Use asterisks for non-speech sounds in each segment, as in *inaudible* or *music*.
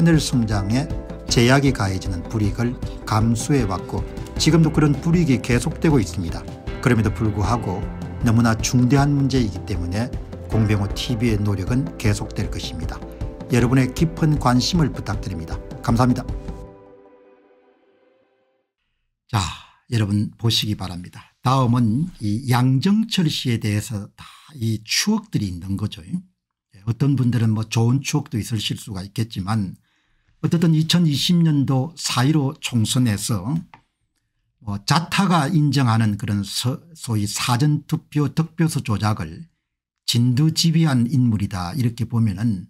하늘 성장에 제약이 가해지는 불이익을 감수해왔고 지금도 그런 불이익이 계속되고 있습니다. 그럼에도 불구하고 너무나 중대한 문제이기 때문에 공병호 TV의 노력은 계속될 것입니다. 여러분의 깊은 관심을 부탁드립니다. 감사합니다. 자, 여러분 보시기 바랍니다. 다음은 이 양정철 씨에 대해서 다 이 추억들이 있는 거죠. 예, 어떤 분들은 뭐 좋은 추억도 있으실 수가 있겠지만 어쨌든 2020년도 4.15 총선에서 뭐 자타가 인정하는 그런 소위 사전투표 득표수 조작을 진두지휘한 인물이다 이렇게 보면 은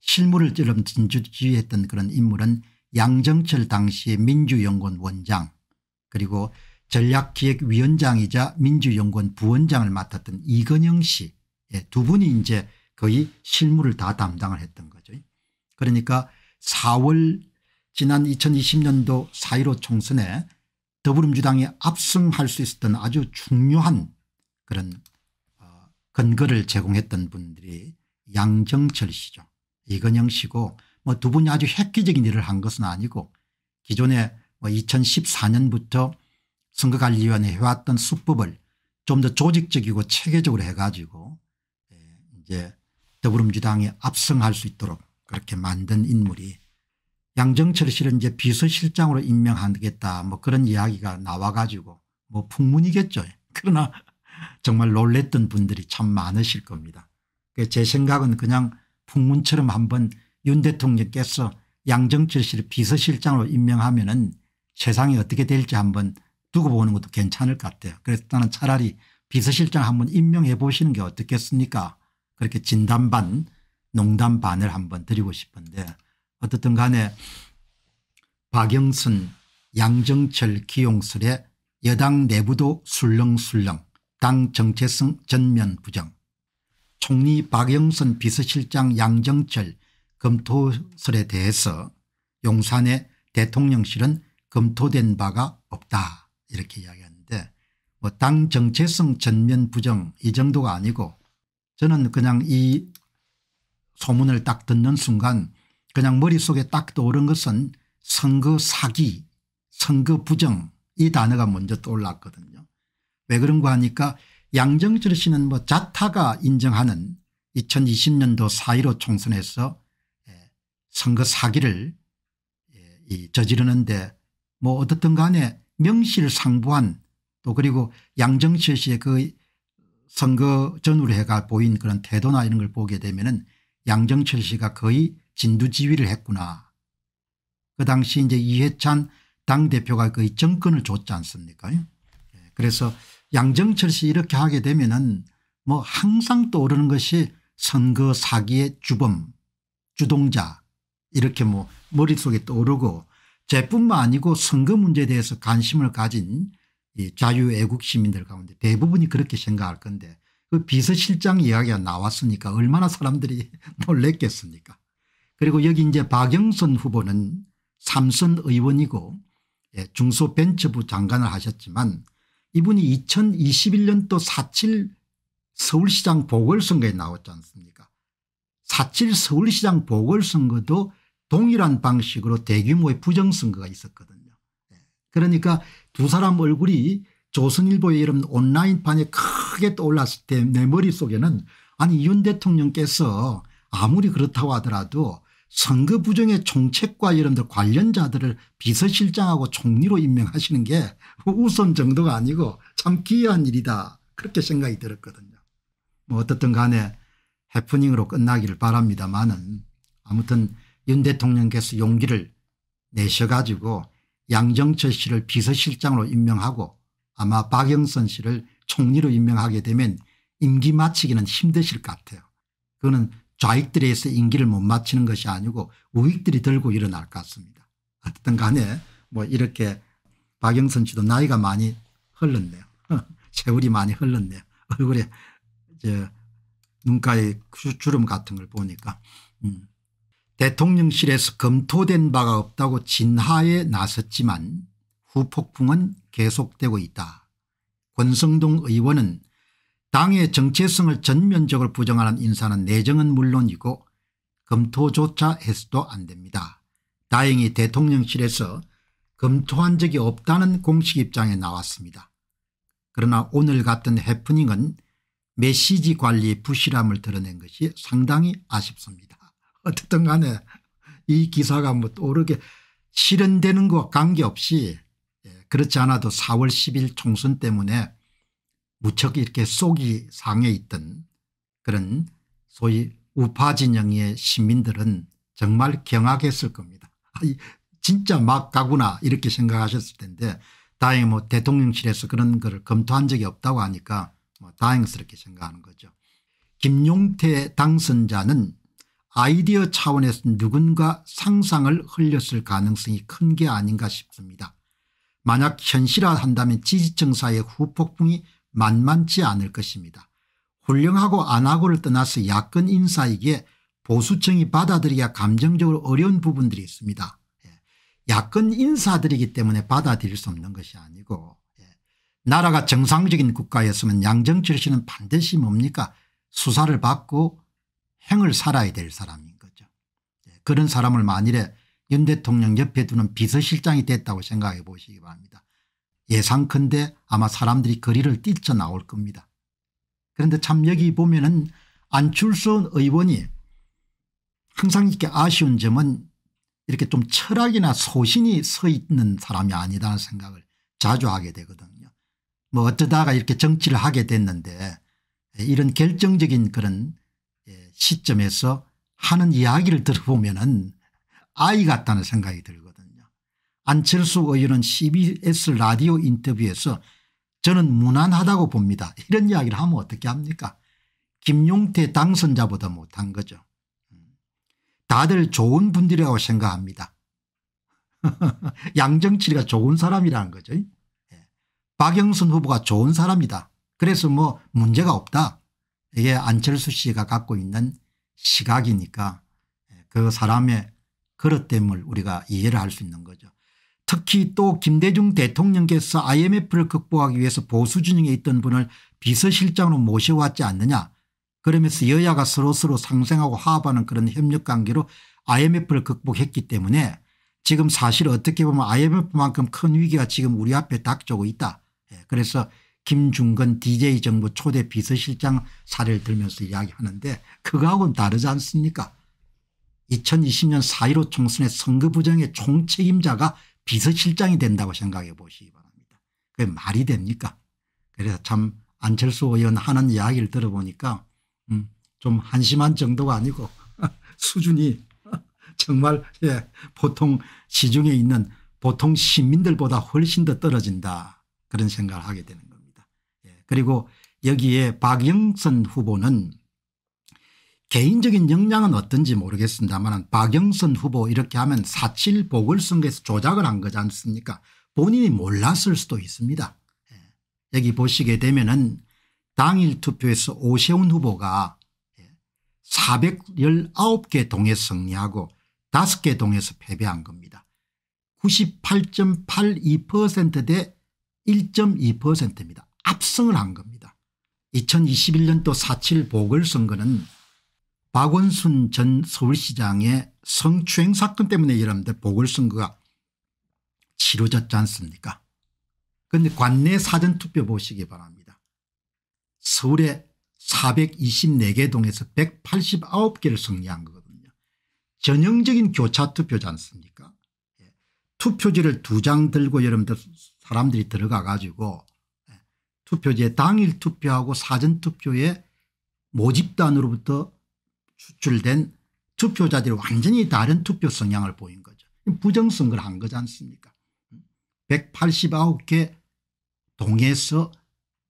실무를 좀 진두지휘했던 그런 인물은 양정철 당시의 민주연구원 원장 그리고 전략기획위원장이자 민주연구원 부원장을 맡았던 이건영 씨두 예, 분이 이제 거의 실무를 다 담당을 했던 거죠. 그러니까 4월 지난 2020년도 4.15 총선에 더불어민주당이 압승할 수 있었던 아주 중요한 그런 어, 근거를 제공했던 분들이 양정철 씨죠. 이건영 씨고 뭐 두 분이 아주 획기적인 일을 한 것은 아니고 기존에 뭐 2014년부터 선거관리위원회 해왔던 수법을 좀 더 조직적이고 체계적으로 해가지고 예, 이제 더불어민주당이 압승할 수 있도록 그렇게 만든 인물이 양정철 씨를 이제 비서실장으로 임명하겠다 뭐 그런 이야기가 나와 가지고 뭐 풍문이겠죠. *laughs* 그러나 정말 놀랬던 분들이 참 많으실 겁니다. 그 제 생각은 그냥 풍문처럼 한번 윤 대통령께서 양정철 씨를 비서실장으로 임명하면 은 세상이 어떻게 될지 한번 두고 보는 것도 괜찮을 것 같아요. 그래서 나는 차라리 비서실장 한번 임명해 보시는 게 어떻겠습니까 그렇게 진단 반 농담 반을 한번 드리고 싶은데 어떻든 간에 박영선 양정철 기용설에 여당 내부도 술렁술렁 당 정체성 전면 부정 총리 박영선 비서실장 양정철 검토설에 대해서 용산의 대통령실은 검토된 바가 없다 이렇게 이야기하는데 뭐 당 정체성 전면 부정 이 정도가 아니고 저는 그냥 이 소문을 딱 듣는 순간 그냥 머릿속에 딱 떠오른 것은 선거 사기 선거 부정 이 단어가 먼저 떠올랐거든요. 왜 그런가 하니까 양정철 씨는 뭐 자타가 인정하는 2020년도 4.15 총선에서 예, 선거 사기를 예, 저지르는데 뭐 어떻든 간에 명실상부한 또 그리고 양정철 씨의 그 선거 전후로 해가 보인 그런 태도나 이런 걸 보게 되면 은 양정철 씨가 거의 진두지휘를 했구나. 그 당시 이제 이해찬 당대표가 거의 정권을 줬지 않습니까 예, 그래서 양정철 씨 이렇게 하게 되면은 뭐 항상 떠오르는 것이 선거 사기의 주범 주동자 이렇게 뭐 머릿속에 떠오르고 제뿐만 아니고 선거 문제에 대해서 관심을 가진 이 자유애국 시민들 가운데 대부분이 그렇게 생각할 건데 그 비서실장 이야기가 나왔으니까 얼마나 사람들이 *laughs* 놀랬겠습니까 그리고 여기 이제 박영선 후보는 삼선 의원이고 예, 중소벤처부 장관을 하셨지만 이분이 2021년도 4.7 서울시장 보궐선거에 나왔지 않습니까 4.7 서울시장 보궐선거도 동일한 방식으로 대규모의 부정선거가 있었거든요. 예, 그러니까 두 사람 얼굴이 조선일보의 이름 온라인판에 크게 떠올랐을 때 내 머릿속에는 아니 윤 대통령께서 아무리 그렇다고 하더라도 선거 부정의 총책과 이런 데 관련자들을 비서실장하고 총리로 임명하시는 게 우선 정도가 아니고 참 기이한 일이다 그렇게 생각이 들었거든요. 뭐 어떻든 간에 해프닝으로 끝나기를 바랍니다마는 아무튼 윤 대통령께서 용기를 내셔가지고 양정철 씨를 비서실장으로 임명하고 아마 박영선 씨를 총리로 임명하게 되면 임기 마치기는 힘드실 것 같아요. 그거는 좌익들에 서 임기를 못맞치는 것이 아니고 우익들이 들고 일어날 것 같습니다. 어쨌든 간에 뭐 이렇게 박영선 씨도 나이가 많이 흘렀네요. *laughs* 세월이 많이 흘렀네요. 얼굴에 이제 눈가에 주름 같은 걸 보니까 음. 대통령실에서 검토된 바가 없다고 진하에 나섰지만 후폭풍은 계속되고 있다. 권성동 의원은 당의 정체성을 전면적으로 부정하는 인사는 내정은 물론이고 검토조차 해서도 안 됩니다. 다행히 대통령실에서 검토한 적이 없다는 공식 입장에 나왔습니다. 그러나 오늘 같은 해프닝은 메시지 관리 부실함을 드러낸 것이 상당히 아쉽습니다. *laughs* 어쨌든 간에 이 기사가 뭐 오르게 실현되는 것과 관계없이 예, 그렇지 않아도 4월 10일 총선 때문에 무척 이렇게 속이 상해 있던 그런 소위 우파 진영의 시민들은 정말 경악했을 겁니다. 진짜 막 가구나 이렇게 생각하셨을 텐데 다행히 뭐 대통령실에서 그런 걸 검토한 적이 없다고 하니까 뭐 다행스럽게 생각하는 거죠. 김용태 당선자는 아이디어 차원에서 누군가 상상을 흘렸을 가능성이 큰 게 아닌가 싶습니다. 만약 현실화한다면 지지층 사이의 후폭풍이 만만치 않을 것입니다. 훌륭하고 안하고를 떠나서 야권 인사이기에 보수층이 받아들이야 감정적으로 어려운 부분들이 있습니다. 야권 예. 인사들이기 때문에 받아들일 수 없는 것이 아니고 예. 나라가 정상적인 국가였으면 양정철 씨는 반드시 뭡니까 수사를 받고 행을 살아야 될 사람인 거죠. 예. 그런 사람을 만일에 윤 대통령 옆에 두는 비서실장이 됐다고 생각해 보시기 바랍니다. 예상컨대 아마 사람들이 거리를 뛰쳐나올 겁니다. 그런데 참 여기 보면 은 안출선 의원이 항상 이렇게 아쉬운 점은 이렇게 좀 철학이나 소신이 서 있는 사람이 아니다는 생각을 자주 하게 되거든요. 뭐 어쩌다가 이렇게 정치를 하게 됐는데 이런 결정적인 그런 예, 시점에서 하는 이야기를 들어보면 은 아이 같다는 생각이 들고 안철수 의원은 cbs 라디오 인터뷰에서 저는 무난하다고 봅니다. 이런 이야기를 하면 어떻게 합니까 김용태 당선자보다 못한 거죠. 다들 좋은 분들이라고 생각합니다. *laughs* 양정치리가 좋은 사람이라는 거죠. 예. 박영선 후보가 좋은 사람이다. 그래서 뭐 문제가 없다. 이게 안철수 씨가 갖고 있는 시각이니까 그 사람의 그릇됨을 우리가 이해를 할 수 있는 거죠. 특히 또 김대중 대통령께서 imf를 극복하기 위해서 보수진영에 있던 분을 비서실장으로 모셔왔지 않느냐 그러면서 여야가 서로서로 상생하고 화합하는 그런 협력관계로 imf를 극복했기 때문에 지금 사실 어떻게 보면 IMF만큼 큰 위기가 지금 우리 앞에 닥쳐오고 있다. 예, 그래서 김중건 DJ 정부 초대 비서실장 사례를 들면서 이야기하는데 그거하고는 다르지 않습니까 2020년 4.15 총선의 선거 부정의 총책임자가 비서실장이 된다고 생각해 보시기 바랍니다. 그게 말이 됩니까 그래서 참 안철수 의원 하는 이야기를 들어보니까 음좀 한심한 정도가 아니고 *laughs* 수준이 *laughs* 정말 예 보통 시중에 있는 보통 시민들보다 훨씬 더 떨어진다 그런 생각을 하게 되는 겁니다. 예 그리고 여기에 박영선 후보는 개인적인 역량은 어떤지 모르겠습니다만 박영선 후보 이렇게 하면 4.7 보궐선거에서 조작을 한 거지 않습니까 본인이 몰랐을 수도 있습니다. 예. 여기 보시게 되면 은 당일 투표에서 오세훈 후보가 419개 예, 동에 승리하고 5개 동에서 패배한 겁니다. 98.82%대 1.2%입니다. 압승을 한 겁니다. 2021년도 4.7 보궐선거는 박원순 전 서울시장의 성추행 사건 때문에 여러분들 보궐선거가 치러졌지 않습니까 그런데 관내 사전투표 보시기 바랍니다. 서울의 424개 동에서 189개를 승리한 거거든요. 전형적인 교차투표지 않습니까 예. 투표지를 두 장 들고 여러분들 사람들이 들어가 가지고 예. 투표지에 당일 투표하고 사전투표에 모집단으로부터 추출된 투표자들이 완전히 다른 투표 성향을 보인 거죠. 부정선거를 한 거지 않습니까 189개 동에서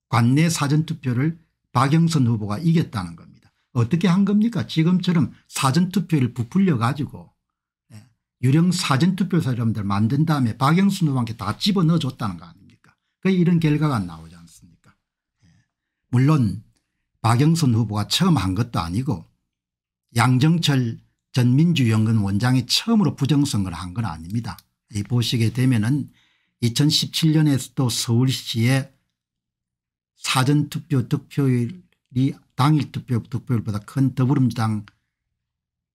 관내 사전투표를 박영선 후보가 이겼다는 겁니다. 어떻게 한 겁니까 지금처럼 사전투표를 부풀려 가지고 예, 유령 사전투표 사람들 만든 다음에 박영선 후보한테 다 집어넣어줬다는 거아닙니까 그 이런 결과가 나오지 않습니까 예, 물론 박영선 후보가 처음 한 것도 아니고 양정철 전 민주연금 원장이 처음으로 부정선거를 한 건 아닙니다. 이 보시게 되면 은 2017년에도 서울시의 사전투표 득표율이 당일 투표 득표율보다 큰 더불어민주당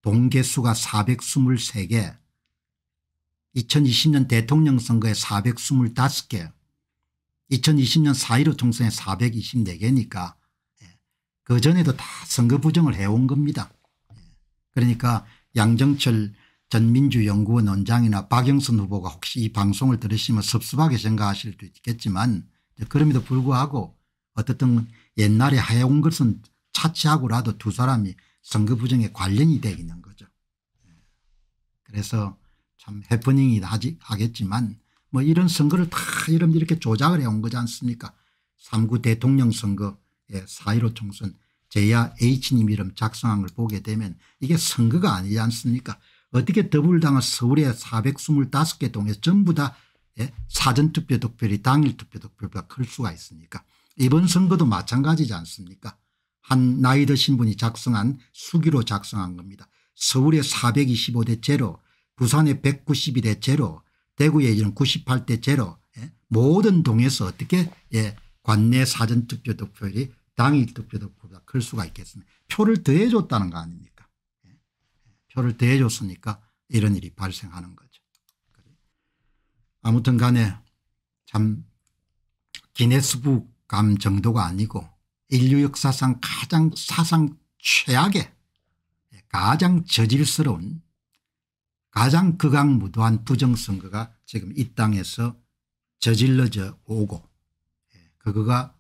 동계수가 423개 2020년 대통령 선거에 425개 2020년 4.15 총선에 424개니까 예, 그전에도 다 선거 부정을 해온 겁니다. 그러니까 양정철 전 민주연구원 원장이나 박영선 후보가 혹시 이 방송을 들으시면 섭섭하게 생각하실 수 있겠지만 그럼에도 불구하고 어떻든 옛날에 하여온 것은 차치하고라도 두 사람이 선거 부정에 관련이 되어 있는 거죠. 그래서 참 해프닝이 하지, 하겠지만 뭐 이런 선거를 다 여러분들 이렇게 조작을 해온 거지 않습니까 3구 대통령 선거 예, 4.15 총선 제야 H님 이름 작성한 걸 보게 되면 이게 선거가 아니지 않습니까 어떻게 더불당은 서울에 425개 동에 전부 다 예? 사전투표 득표율이 당일투표 득표보다 클 수가 있습니까 이번 선거도 마찬가지지 않습니까 한 나이 드신 분이 작성한 수기로 작성한 겁니다. 서울에 425대 제로 부산에 192대 제로 대구에 이런 98대 제로 예? 모든 동에서 어떻게 예, 관내 사전투표 득표율이 당이 득표득보다 클 수가 있겠습니다. 표를 더해줬다는 거 아닙니까? 예. 표를 더해줬으니까 이런 일이 발생하는 거죠. 아무튼 간에 참 기네스북 감 정도가 아니고 인류 역사상 가장 사상 최악의 예, 가장 저질스러운 가장 극악무도한 부정선거가 지금 이 땅에서 저질러져 오고 예, 그거가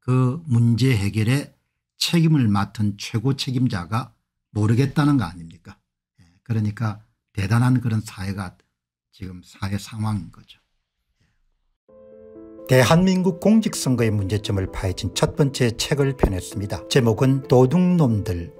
그 문제 해결에 책임을 맡은 최고 책임자가 모르겠다는 거 아닙니까 예, 그러니까 대단한 그런 사회가 지금 사회 상황인 거죠. 예. 대한민국 공직선거의 문제점을 파헤친 첫 번째 책을 펴냈습니다. 제목은 도둑놈들